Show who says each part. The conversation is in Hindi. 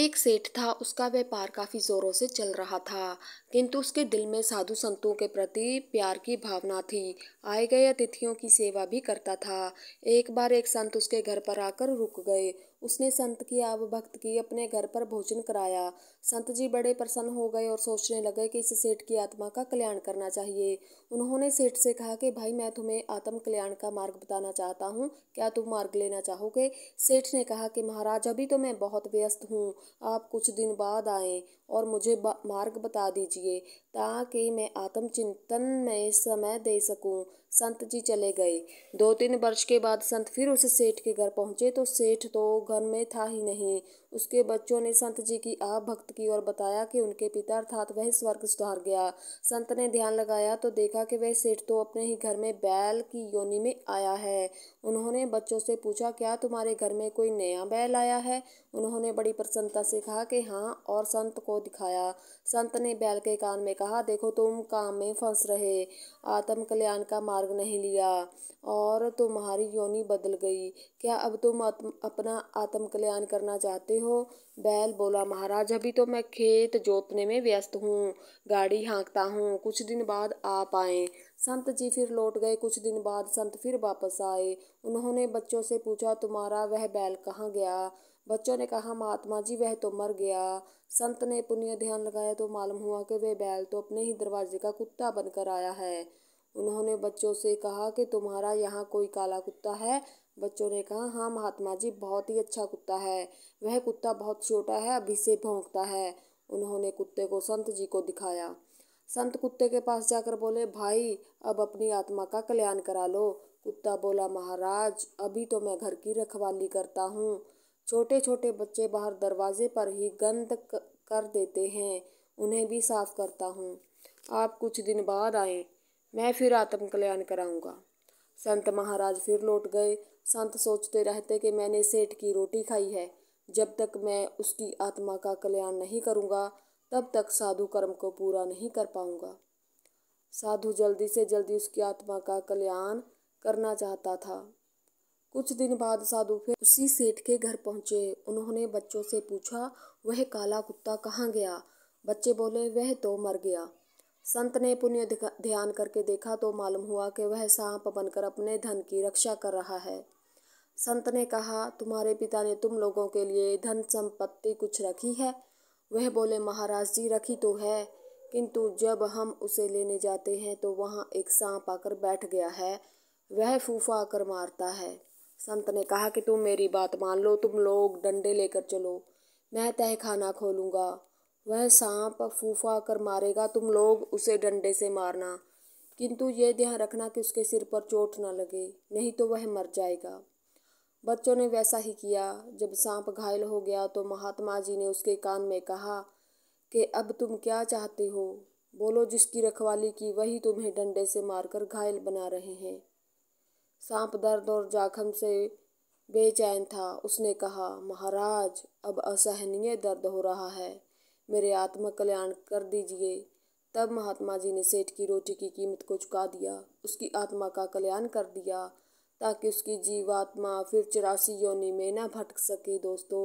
Speaker 1: एक सेठ था उसका व्यापार काफ़ी ज़ोरों से चल रहा था किंतु उसके दिल में साधु संतों के प्रति प्यार की भावना थी आए गए अतिथियों की सेवा भी करता था एक बार एक संत उसके घर पर आकर रुक गए उसने संत की भक्त की अपने घर पर भोजन कराया संत जी बड़े प्रसन्न हो गए और सोचने लगे कि इस सेठ की आत्मा का कल्याण करना चाहिए उन्होंने सेठ से कहा कि भाई मैं तुम्हें आत्म कल्याण का मार्ग बताना चाहता हूँ क्या तुम मार्ग लेना चाहोगे सेठ ने कहा कि महाराज अभी तो मैं बहुत व्यस्त हूँ आप कुछ दिन बाद आए और मुझे मार्ग बता दीजिए ताकि मैं आत्मचिंतन में समय दे सकूं संत जी चले गए दो तीन वर्ष के बाद संत फिर उस सेठ के घर पहुंचे तो सेठ तो घर में था ही नहीं उसके बच्चों ने संत जी की आ भक्त की और बताया कि उनके पिता अर्थात वह स्वर्ग सुधार गया संत ने ध्यान लगाया तो देखा कि वह सेठ तो अपने ही घर में बैल की योनि में आया है उन्होंने बच्चों से पूछा क्या तुम्हारे घर में कोई नया बैल आया है उन्होंने बड़ी प्रसन्नता से कहा कि हाँ और संत को दिखाया संत ने बैल के कान में कहा देखो तुम काम में फंस रहे आत्म कल्याण का मार्ग नहीं लिया और तुम्हारी योनि बदल गई क्या अब तुम अपना आत्म कल्याण करना चाहते हो बैल बोला महाराज अभी तो मैं खेत जोतने में व्यस्त हूँ गाड़ी हाँकता हूँ कुछ दिन बाद आ पाए संत जी फिर लौट गए कुछ दिन बाद संत फिर वापस आए उन्होंने बच्चों से पूछा तुम्हारा वह बैल कहाँ गया बच्चों ने कहा महात्मा जी वह तो मर गया संत ने पुण्य ध्यान लगाया तो मालूम हुआ कि वह बैल तो अपने ही दरवाजे का कुत्ता बनकर आया है उन्होंने बच्चों से कहा कि तुम्हारा यहाँ कोई काला कुत्ता है बच्चों ने कहा हाँ महात्मा जी बहुत ही अच्छा कुत्ता है वह कुत्ता बहुत छोटा है अभी से भोंकता है उन्होंने कुत्ते को संत जी को दिखाया संत कुत्ते के पास जाकर बोले भाई अब अपनी आत्मा का कल्याण करा लो कुत्ता बोला महाराज अभी तो मैं घर की रखवाली करता हूँ छोटे छोटे बच्चे बाहर दरवाजे पर ही गंद कर देते हैं उन्हें भी साफ करता हूँ आप कुछ दिन बाद आए मैं फिर आत्म कल्याण कराऊंगा संत महाराज फिर लौट गए संत सोचते रहते कि मैंने सेठ की रोटी खाई है जब तक मैं उसकी आत्मा का कल्याण नहीं करूँगा तब तक साधु कर्म को पूरा नहीं कर पाऊँगा साधु जल्दी से जल्दी उसकी आत्मा का कल्याण करना चाहता था कुछ दिन बाद साधु फिर उसी सेठ के घर पहुंचे उन्होंने बच्चों से पूछा वह काला कुत्ता कहाँ गया बच्चे बोले वह तो मर गया संत ने पुण्य ध्यान करके देखा तो मालूम हुआ कि वह सांप बनकर अपने धन की रक्षा कर रहा है संत ने कहा तुम्हारे पिता ने तुम लोगों के लिए धन संपत्ति कुछ रखी है वह बोले महाराज जी रखी तो है किंतु जब हम उसे लेने जाते हैं तो वहाँ एक सांप आकर बैठ गया है वह फूफा आकर मारता है संत ने कहा कि तुम मेरी बात मान लो तुम लोग डंडे लेकर चलो मैं तहखाना खोलूँगा वह सांप फूफा कर मारेगा तुम लोग उसे डंडे से मारना किंतु यह ध्यान रखना कि उसके सिर पर चोट न लगे नहीं तो वह मर जाएगा बच्चों ने वैसा ही किया जब सांप घायल हो गया तो महात्मा जी ने उसके कान में कहा कि अब तुम क्या चाहते हो बोलो जिसकी रखवाली की वही तुम्हें डंडे से मारकर घायल बना रहे हैं सांप दर्द और जाखम से बेचैन था उसने कहा महाराज अब असहनीय दर्द हो रहा है मेरे आत्मा कल्याण कर दीजिए तब महात्मा जी ने सेठ की रोटी की कीमत को चुका दिया उसकी आत्मा का कल्याण कर दिया ताकि उसकी जीवात्मा फिर चौरासी योनि में ना भटक सके दोस्तों